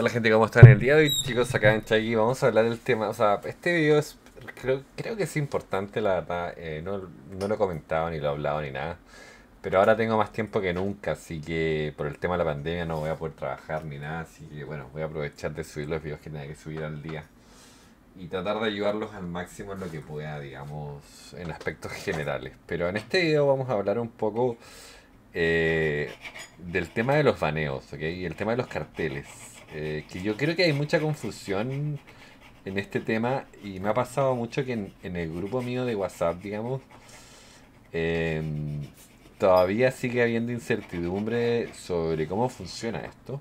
Hola gente, ¿cómo están? El día de hoy, chicos, acá en Chagui vamos a hablar del tema, o sea, este video es, creo, creo que es importante, la verdad, eh, no, no, lo he comentado, ni lo he hablado, ni nada, pero ahora tengo más tiempo que nunca, así que por el tema de la pandemia no voy a poder trabajar ni nada, así que bueno, voy a aprovechar de subir los videos que tenía que subir al día y tratar de ayudarlos al máximo en lo que pueda, digamos, en aspectos generales. Pero en este video vamos a hablar un poco... Eh, del tema de los baneos, ¿ok? Y el tema de los carteles. Eh, que yo creo que hay mucha confusión en este tema y me ha pasado mucho que en, el grupo mío de WhatsApp, digamos, em, todavía sigue habiendo incertidumbre sobre cómo funciona esto.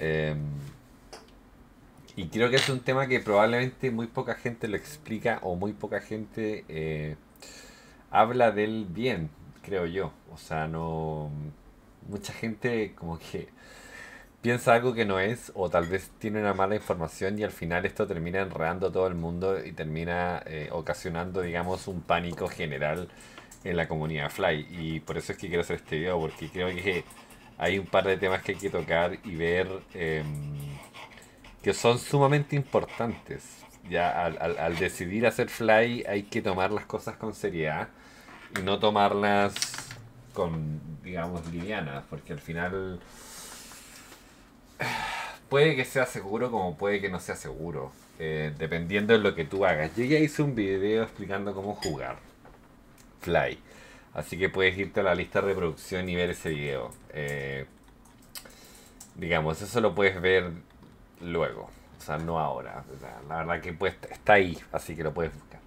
Em, y creo que es un tema que probablemente muy poca gente lo explica o muy poca gente eh, habla del bien, creo yo. O sea, no. Mucha gente como que piensa algo que no es o tal vez tiene una mala información y al final esto termina enredando todo el mundo y termina eh, ocasionando, digamos, un pánico general en la comunidad Fly. Y por eso es que quiero hacer este video, porque creo que hay un par de temas que hay que tocar y ver em, que son sumamente importantes. Ya al, al, al decidir hacer Fly hay que tomar las cosas con seriedad y no tomarlas con, digamos, livianas, porque al final... Puede que sea seguro como puede que no sea seguro. Eh, dependiendo de lo que tú hagas. Yo ya hice un video explicando cómo jugar Fly. Así que puedes irte a la lista de reproducción y ver ese video. Eh, digamos, eso lo puedes ver luego. O sea, no ahora. la verdad que pues, está ahí, así que lo puedes buscar.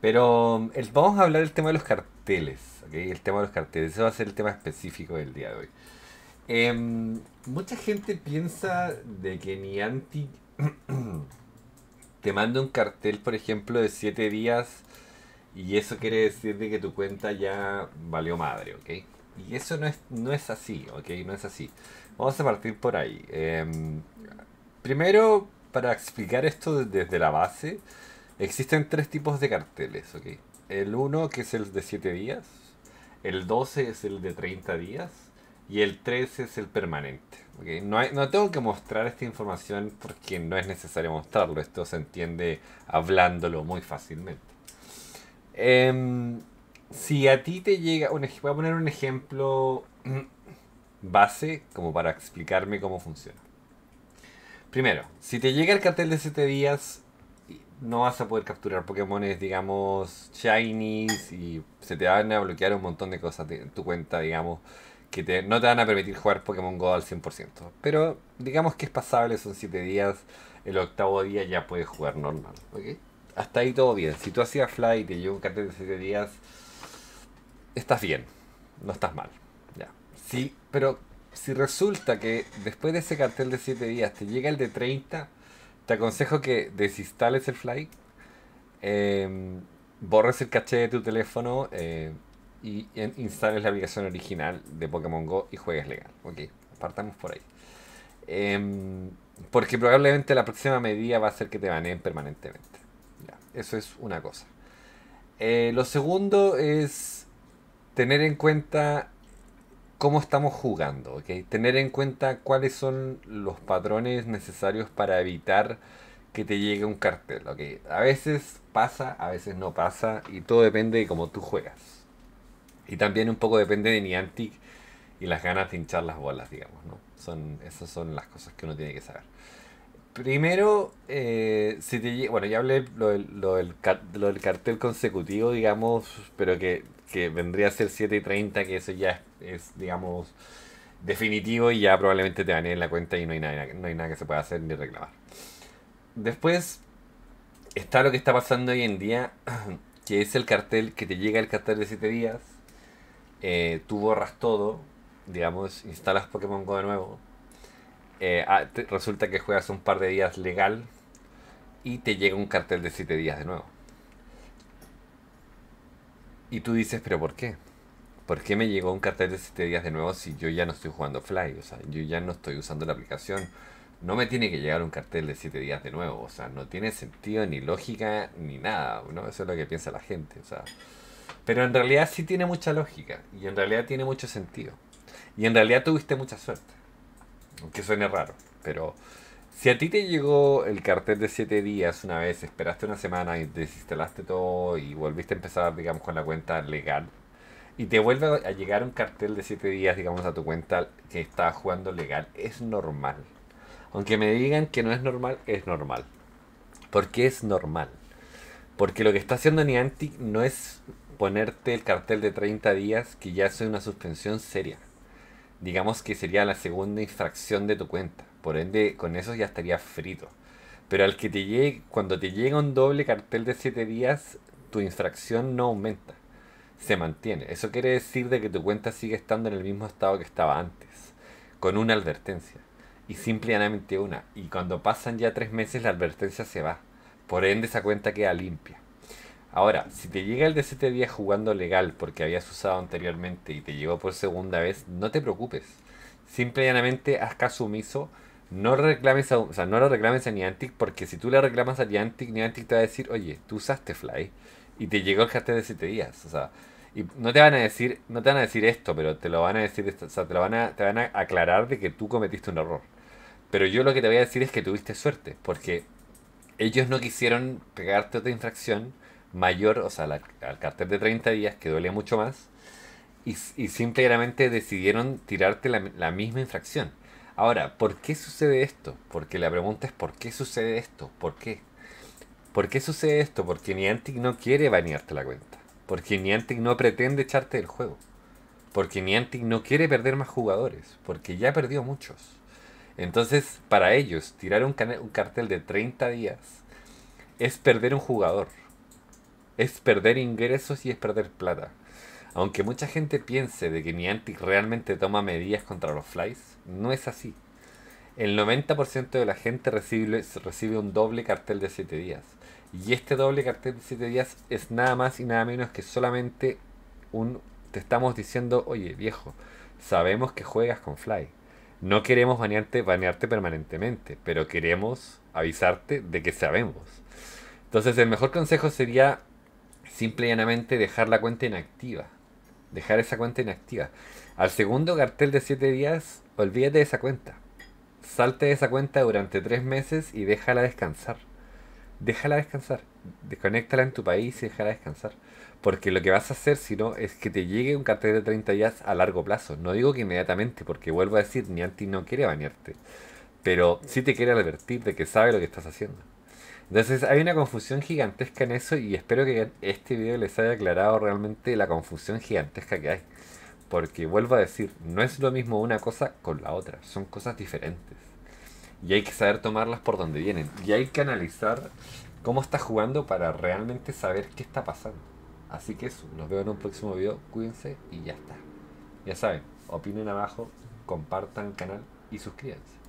Pero mm, vamos a hablar del tema de los carteles. El tema de los carteles. Ese va a ser el tema específico del día de hoy. Em, mucha gente piensa de que Niantic te manda un cartel, por ejemplo, de 7 días y eso quiere decir de que tu cuenta ya valió madre, ¿ok? Y eso no es, no es así, ¿ok? No es así. Vamos a partir por ahí. Em, primero, para explicar esto desde la base, existen tres tipos de carteles, ¿ok? El uno que es el de 7 días, el 12 es el de 30 días y el 3 es el permanente. No, tengo que mostrar esta información porque no es necesario mostrarlo. Esto se entiende hablándolo muy fácilmente. Em, si a ti te llega, voy a poner un ejemplo base como para explicarme cómo funciona. Primero, si te llega el cartel de 7 días, no vas a poder capturar Pokémones, digamos, shinies y se te van a bloquear un montón de cosas en tu cuenta, digamos que no te van a permitir jugar Pokémon Go al 100%. Pero digamos que es pasable, son 7 días. El octavo día ya puedes jugar normal. Hasta ahí todo bien. Si tú hacías Fly y te llevo un cartel de 7 días, estás bien. No estás mal. Sí, pero si resulta que después de ese cartel de 7 días te llega el de 30, te aconsejo que desinstales el flight em, borres el caché de tu teléfono, eh, y instales la aplicación original de Pokémon Go y juegues legal. Ok, partamos por ahí. Em, porque probablemente la próxima medida va a ser que te baneen permanentemente. eso es una cosa. Eh, lo segundo es tener en cuenta cómo estamos jugando, Tener en cuenta cuáles son los patrones necesarios para evitar que te llegue un cartel, A veces pasa, a veces no pasa, y todo depende de cómo tú juegas. Y también un poco depende de Niantic y las ganas de hinchar las bolas, digamos, ¿no? Son, esas son las cosas que uno tiene que saber. Primero, eh, si te, bueno, ya hablé lo del, lo, del, cartel consecutivo, digamos, pero que, vendría a ser 7 y 30, que eso ya es, digamos, definitivo y ya probablemente te van en la cuenta y no hay, nada, no hay nada que se pueda hacer ni reclamar. Después está lo que está pasando hoy en día, que es el cartel que te llega el cartel de 7 días, eh, tú borras todo, digamos, instalas Pokémon Go de nuevo, eh, ah, resulta que juegas un par de días legal y te llega un cartel de 7 días de nuevo. Y tú dices, pero ¿por qué? ¿Por qué me llegó un cartel de 7 días de nuevo si yo ya no estoy jugando Fly? O sea, yo ya no estoy usando la aplicación. No me tiene que llegar un cartel de 7 días de nuevo. O sea, no tiene sentido ni lógica ni nada. ¿no? Eso es lo que piensa la gente. O sea, pero en realidad sí tiene mucha lógica y en realidad tiene mucho sentido. Y en realidad tuviste mucha suerte. Aunque suene raro, pero si a ti te llegó el cartel de 7 días una vez, esperaste una semana y desinstalaste todo y volviste a empezar, digamos, con la cuenta legal, y te vuelve a llegar un cartel de 7 días, digamos, a tu cuenta que estaba jugando legal, es normal. Aunque me digan que no es normal, es normal. Porque es normal. Porque lo que está haciendo Niantic no es ponerte el cartel de 30 días que ya es una suspensión seria. Digamos que sería la segunda infracción de tu cuenta. Por ende, con eso ya estaría frito. Pero al que te llegue, cuando te llega un doble cartel de 7 días, tu infracción no aumenta. Se mantiene. Eso quiere decir de que tu cuenta sigue estando en el mismo estado que estaba antes. Con una advertencia. Y simplemente una. Y cuando pasan ya 3 meses la advertencia se va. Por ende esa cuenta queda limpia. Ahora, si te llega el de 7 días jugando legal porque habías usado anteriormente y te llegó por segunda vez, no te preocupes. Simple y llanamente haz caso omiso. No, reclames a, o no lo reclames a Niantic porque si tú le reclamas a Niantic, Niantic te va a decir, oye, tú usaste Fly y te llegó el cartel de 7 días. O sea, y no te van a decir, no te van a decir esto, pero te lo van a decir, o sea, te van a, te van a aclarar de que tú cometiste un error. Pero yo lo que te voy a decir es que tuviste suerte, porque ellos no quisieron pegarte otra infracción mayor, o sea, al cartel de 30 días, que duele mucho más, y, simplemente decidieron tirarte la, la, misma infracción. Ahora, ¿por qué sucede esto? Porque la pregunta es ¿por qué sucede esto? ¿Por qué? ¿Por qué sucede esto? Porque Niantic no quiere banearte la cuenta. Porque Niantic no pretende echarte del juego. Porque Niantic no quiere perder más jugadores. Porque ya perdió muchos. Entonces, para ellos, tirar un, un cartel de 30 días es perder un jugador es perder ingresos y es perder plata. Aunque mucha gente piense de que Niantic realmente toma medidas contra los flies, no es así. El 90% de la gente recibe, recibe un doble cartel de 7 días. Y este doble cartel de 7 días es nada más y nada menos que solamente un... Te estamos diciendo, oye viejo, sabemos que juegas con Fly. No queremos banearte permanentemente, pero queremos avisarte de que sabemos. Entonces el mejor consejo sería simple y llanamente dejar la cuenta inactiva. Dejar esa cuenta inactiva. Al segundo cartel de 7 días, olvídate de esa cuenta. Salte de esa cuenta durante 3 meses y déjala descansar. Déjala descansar. Desconéctala en tu país y déjala descansar. Porque lo que vas a hacer, si no, es que te llegue un cartel de 30 días a largo plazo. No digo que inmediatamente, porque vuelvo a decir, Niantic no quiere bañarte, Pero sí te quiere advertir de que sabe lo que estás haciendo. Entonces hay una confusión gigantesca en eso y espero que este video les haya aclarado realmente la confusión gigantesca que hay. Porque vuelvo a decir, no es lo mismo una cosa con la otra, son cosas diferentes. Y hay que saber tomarlas por donde vienen. Y hay que analizar cómo está jugando para realmente saber qué está pasando. Así que eso, nos vemos en un próximo video, cuídense y ya está. Ya saben, opinen abajo, compartan el canal y suscríbanse.